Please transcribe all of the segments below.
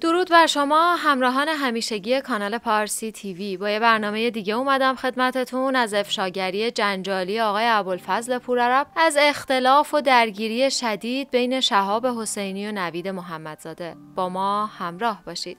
درود بر شما همراهان همیشگی کانال پارسی تیوی با یه برنامه دیگه اومدم خدمتتون از افشاگری جنجالی آقای ابوالفضل پورعرب از اختلاف و درگیری شدید بین شهاب حسینی و نوید محمدزاده با ما همراه باشید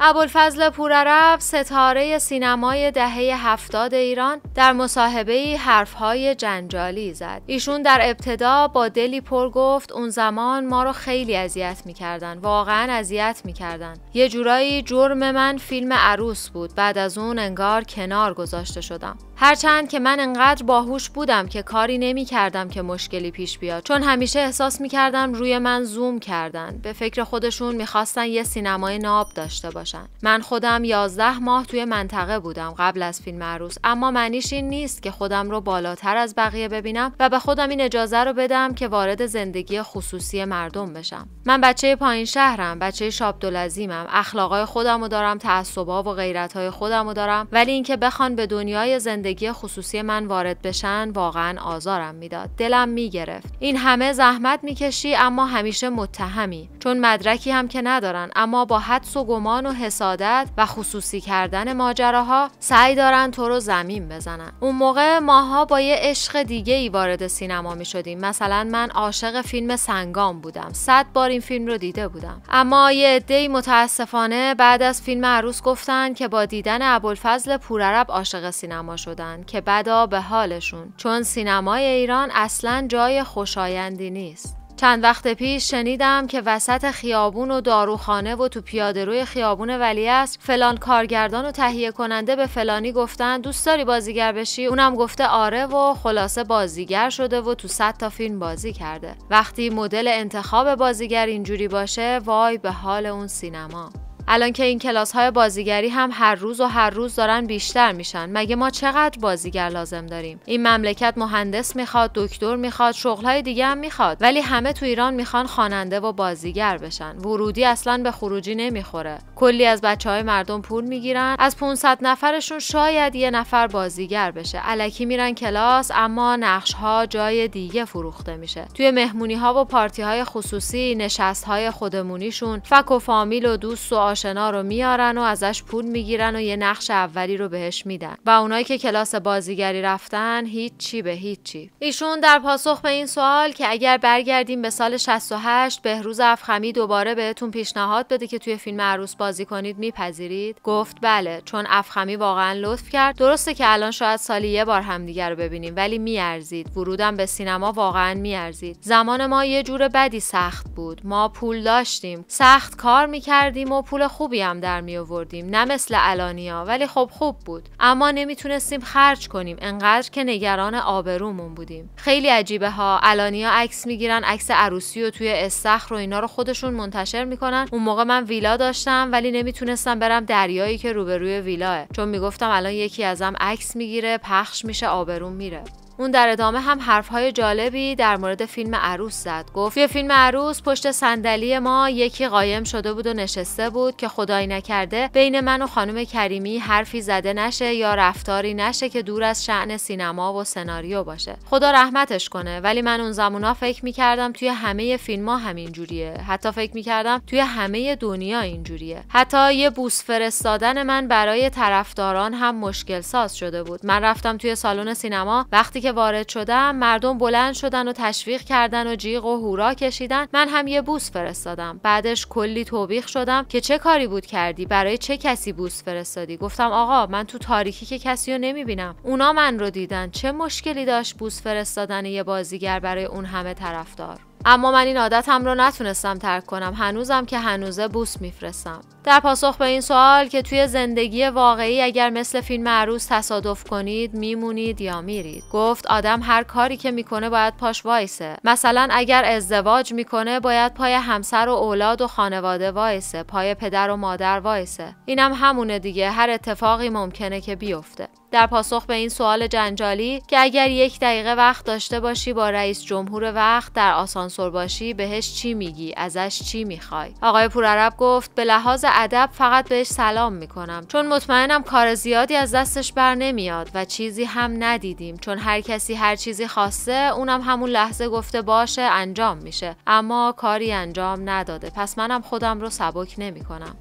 ابوالفضل پورعرب ستاره سینمای دهه هفتاد ایران در مصاحبه ای حرفهای جنجالی زد. ایشون در ابتدا با دلی پر گفت اون زمان ما رو خیلی اذیت میکردن. واقعا اذیت میکردن. یه جورایی جرم من فیلم عروس بود. بعد از اون انگار کنار گذاشته شدم. هرچند که من انقدر باهوش بودم که کاری نمی کردم که مشکلی پیش بیاد چون همیشه احساس می کردم روی من زوم کردن به فکر خودشون میخواستن یه سینمای ناب داشته باشن من خودم 11 ماه توی منطقه بودم قبل از فیلم عروس اما معنیش این نیست که خودم رو بالاتر از بقیه ببینم و به خودم این اجازه رو بدم که وارد زندگی خصوصی مردم بشم من بچه پایین شهرم بچه شابدالعظیمم اخلاقای خودم رو دارم تعصبا و غیرتهای خودم رو دارم ولی اینکه بخوان به دنیای زندگی خصوصی من وارد بشن واقعا آزارم میداد دلم میگرفت این همه زحمت میکشی اما همیشه متهمی چون مدرکی هم که ندارن اما با حدس و گمان و حسادت و خصوصی کردن ماجراها سعی دارن تو رو زمین بزنن اون موقع ماها با یه عشق دیگه ای وارد سینما می شدیم مثلا من عاشق فیلم سنگام بودم صد بار این فیلم رو دیده بودم اما یه عده متاسفانه بعد از فیلم عروس گفتن که با دیدن ابوالفضل پورعرب عاشق سینما شدن که بدا به حالشون چون سینمای ایران اصلا جای خوشایندی نیست چند وقت پیش شنیدم که وسط خیابون و داروخانه و تو پیاده روی خیابون ولی است فلان کارگردان و تهیه کننده به فلانی گفتن دوست داری بازیگر بشی اونم گفته آره و خلاصه بازیگر شده و تو صد تا فیلم بازی کرده وقتی مدل انتخاب بازیگر اینجوری باشه وای به حال اون سینما الان که این کلاس های بازیگری هم هر روز و هر روز دارن بیشتر میشن مگه ما چقدر بازیگر لازم داریم این مملکت مهندس میخواد دکتر میخواد شغل های دیگه هم میخواد ولی همه تو ایران میخوان خواننده و بازیگر بشن ورودی اصلا به خروجی نمیخوره کلی از بچه های مردم پول میگیرن از 500 نفرشون شاید یه نفر بازیگر بشه علکی میرن کلاس اما نقش ها جای دیگه فروخته میشه توی مهمونی ها و پارتی های خصوصی نشست های خودمونیشون فک و فامیل و دوست و آشنا رو میارن و ازش پول میگیرن و یه نقش اولی رو بهش میدن و اونایی که کلاس بازیگری رفتن هیچی به هیچی ایشون در پاسخ به این سوال که اگر برگردیم به سال 68 بهروز افخمی دوباره بهتون پیشنهاد بده که توی فیلم عروس با بازی کنید میپذیرید گفت بله چون افخمی واقعا لطف کرد درسته که الان شاید سالی یه بار همدیگه رو ببینیم ولی میارزید ورودم به سینما واقعا میارزید زمان ما یه جور بدی سخت بود ما پول داشتیم سخت کار میکردیم و پول خوبی هم در میآوردیم نه مثل الانیا ولی خب خوب بود اما نمیتونستیم خرج کنیم انقدر که نگران آبرومون بودیم خیلی عجیبه ها الانیا عکس میگیرن عکس عروسی و توی استخر و اینا رو خودشون منتشر میکنن اون موقع من ویلا داشتم و ولی نمیتونستم برم دریایی که روبروی ویلاه چون میگفتم الان یکی ازم عکس میگیره پخش میشه آبروم میره اون در ادامه هم حرفهای جالبی در مورد فیلم عروس زد گفت یه فیلم عروس پشت صندلی ما یکی قایم شده بود و نشسته بود که خدایی نکرده بین من و خانم کریمی حرفی زده نشه یا رفتاری نشه که دور از شعن سینما و سناریو باشه خدا رحمتش کنه ولی من اون زمونا فکر میکردم توی همه فیلم ها همین جوریه حتی فکر میکردم توی همه دنیا اینجوریه حتی یه بوس فرستادن من برای طرفداران هم مشکل ساز شده بود من رفتم توی سالن سینما وقتی که که وارد شدم مردم بلند شدن و تشویق کردن و جیغ و هورا کشیدن من هم یه بوس فرستادم بعدش کلی توبیخ شدم که چه کاری بود کردی برای چه کسی بوس فرستادی گفتم آقا من تو تاریکی که کسی رو نمیبینم اونا من رو دیدن چه مشکلی داشت بوس فرستادن یه بازیگر برای اون همه طرفدار اما من این عادتم رو نتونستم ترک کنم هنوزم که هنوزه بوس میفرستم در پاسخ به این سوال که توی زندگی واقعی اگر مثل فیلم عروس تصادف کنید میمونید یا میرید گفت آدم هر کاری که میکنه باید پاش وایسه مثلا اگر ازدواج میکنه باید پای همسر و اولاد و خانواده وایسه پای پدر و مادر وایسه اینم هم همونه دیگه هر اتفاقی ممکنه که بیفته در پاسخ به این سوال جنجالی که اگر یک دقیقه وقت داشته باشی با رئیس جمهور وقت در آسانسور باشی بهش چی میگی ازش چی میخوای آقای پورعرب گفت به لحاظ ادب فقط بهش سلام میکنم چون مطمئنم کار زیادی از دستش بر نمیاد و چیزی هم ندیدیم چون هر کسی هر چیزی خواسته اونم همون لحظه گفته باشه انجام میشه اما کاری انجام نداده پس منم خودم رو سبک نمیکنم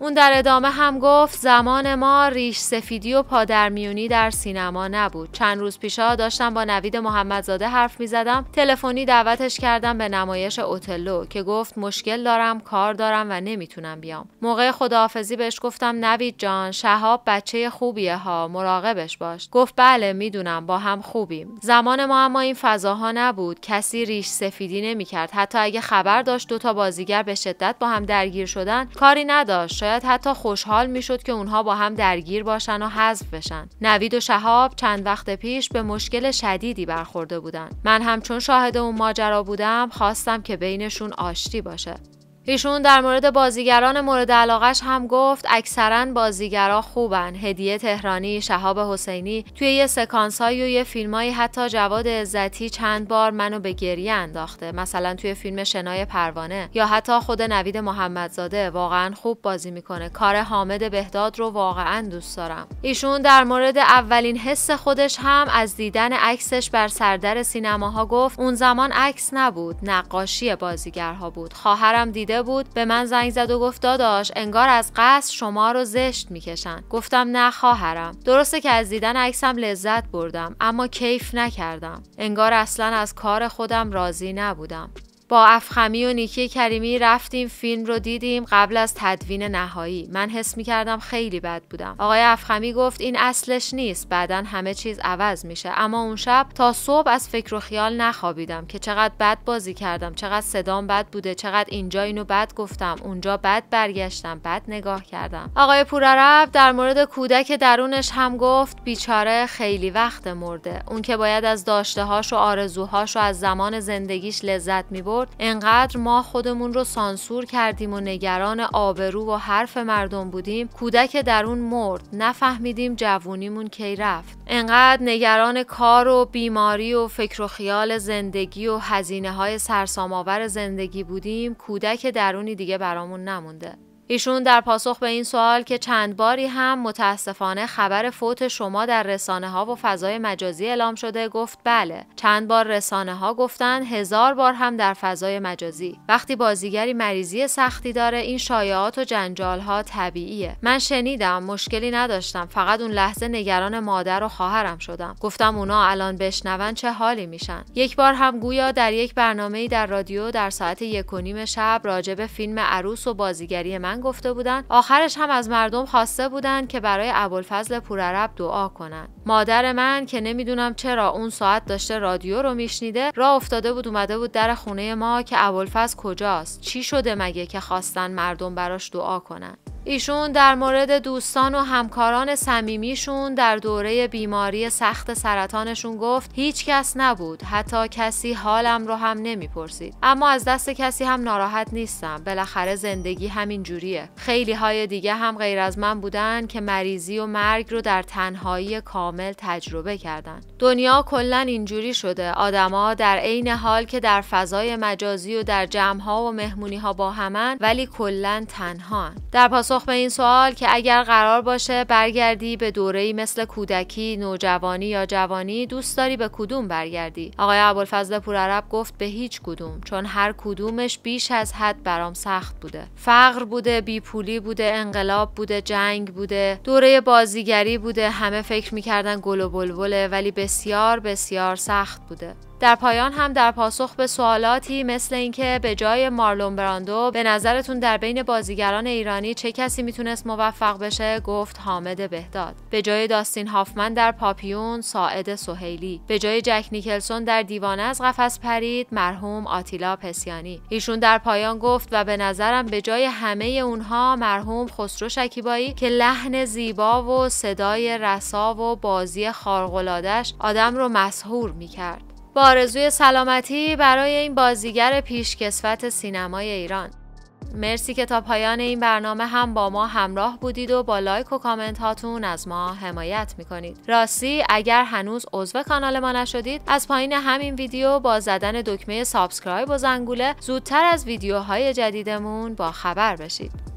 اون در ادامه هم گفت زمان ما ریش سفیدی و پادرمیونی در سینما نبود. چند روز پیشا داشتم با نوید محمدزاده حرف می زدم. تلفنی دعوتش کردم به نمایش اوتلو که گفت مشکل دارم، کار دارم و نمیتونم بیام. موقع خداحافظی بهش گفتم نوید جان، شهاب بچه خوبیه ها، مراقبش باش. گفت بله میدونم با هم خوبیم. زمان ما اما این فضاها نبود. کسی ریش سفیدی نمیکرد. حتی اگه خبر داشت دوتا بازیگر به شدت با هم درگیر شدن، کاری نداشت. شاید حتی خوشحال میشد که اونها با هم درگیر باشن و حذف بشن نوید و شهاب چند وقت پیش به مشکل شدیدی برخورده بودن من همچون شاهد اون ماجرا بودم خواستم که بینشون آشتی باشه ایشون در مورد بازیگران مورد علاقش هم گفت اکثرا بازیگرا خوبن هدیه تهرانی شهاب حسینی توی یه سکانس های و یه فیلمایی حتی جواد عزتی چند بار منو به گریه انداخته مثلا توی فیلم شنای پروانه یا حتی خود نوید محمدزاده واقعا خوب بازی میکنه کار حامد بهداد رو واقعا دوست دارم ایشون در مورد اولین حس خودش هم از دیدن عکسش بر سردر سینماها گفت اون زمان عکس نبود نقاشی بازیگرها بود خواهرم دیده بود به من زنگ زد و گفت داداش انگار از قصد شما رو زشت میکشن گفتم نه خواهرم درسته که از دیدن عکسم لذت بردم اما کیف نکردم انگار اصلا از کار خودم راضی نبودم با افخمی و نیکی کریمی رفتیم فیلم رو دیدیم قبل از تدوین نهایی من حس می کردم خیلی بد بودم آقای افخمی گفت این اصلش نیست بعدا همه چیز عوض میشه اما اون شب تا صبح از فکر و خیال نخوابیدم که چقدر بد بازی کردم چقدر صدام بد بوده چقدر اینجا اینو بد گفتم اونجا بد برگشتم بد نگاه کردم آقای پورعرب در مورد کودک درونش هم گفت بیچاره خیلی وقت مرده اون که باید از داشته و آرزوهاش و از زمان زندگیش لذت می انقدر ما خودمون رو سانسور کردیم و نگران آبرو و حرف مردم بودیم کودک درون مرد نفهمیدیم جوونیمون کی رفت انقدر نگران کار و بیماری و فکر و خیال زندگی و هزینه های آور زندگی بودیم کودک درونی دیگه برامون نمونده ایشون در پاسخ به این سوال که چند باری هم متاسفانه خبر فوت شما در رسانه ها و فضای مجازی اعلام شده گفت بله چند بار رسانه ها گفتن هزار بار هم در فضای مجازی وقتی بازیگری مریضی سختی داره این شایعات و جنجال ها طبیعیه من شنیدم مشکلی نداشتم فقط اون لحظه نگران مادر و خواهرم شدم گفتم اونا الان بشنون چه حالی میشن یک بار هم گویا در یک برنامه در رادیو در ساعت یک و نیم شب راجع به فیلم عروس و بازیگری من گفته بودند آخرش هم از مردم خواسته بودند که برای ابوالفضل پورعرب دعا کنند. مادر من که نمیدونم چرا اون ساعت داشته رادیو رو میشنیده را افتاده بود اومده بود در خونه ما که ابوالفضل کجاست چی شده مگه که خواستن مردم براش دعا کنن ایشون در مورد دوستان و همکاران صمیمیشون در دوره بیماری سخت سرطانشون گفت هیچ کس نبود حتی کسی حالم رو هم نمیپرسید اما از دست کسی هم ناراحت نیستم بالاخره زندگی همین جوریه خیلی های دیگه هم غیر از من بودن که مریضی و مرگ رو در تنهایی کامل تجربه کردن دنیا کلا اینجوری شده آدما در عین حال که در فضای مجازی و در جمع و مهمونی ها با همن ولی کلا تنها در پاسخ پاسخ به این سوال که اگر قرار باشه برگردی به دوره‌ای مثل کودکی، نوجوانی یا جوانی دوست داری به کدوم برگردی؟ آقای ابوالفضل عرب گفت به هیچ کدوم چون هر کدومش بیش از حد برام سخت بوده. فقر بوده، بیپولی بوده، انقلاب بوده، جنگ بوده، دوره بازیگری بوده، همه فکر میکردن گل و بلبله ولی بسیار بسیار سخت بوده. در پایان هم در پاسخ به سوالاتی مثل اینکه به جای مارلون براندو به نظرتون در بین بازیگران ایرانی چه کسی میتونست موفق بشه گفت حامد بهداد به جای داستین هافمن در پاپیون ساعد سهیلی به جای جک نیکلسون در دیوانه از قفس پرید مرحوم آتیلا پسیانی ایشون در پایان گفت و به نظرم به جای همه اونها مرحوم خسرو شکیبایی که لحن زیبا و صدای رسا و بازی خارق‌العاده‌اش آدم رو مسحور میکرد با سلامتی برای این بازیگر پیشکسوت سینمای ایران مرسی که تا پایان این برنامه هم با ما همراه بودید و با لایک و کامنت هاتون از ما حمایت میکنید راستی اگر هنوز عضو کانال ما نشدید از پایین همین ویدیو با زدن دکمه سابسکرایب و زنگوله زودتر از ویدیوهای جدیدمون با خبر بشید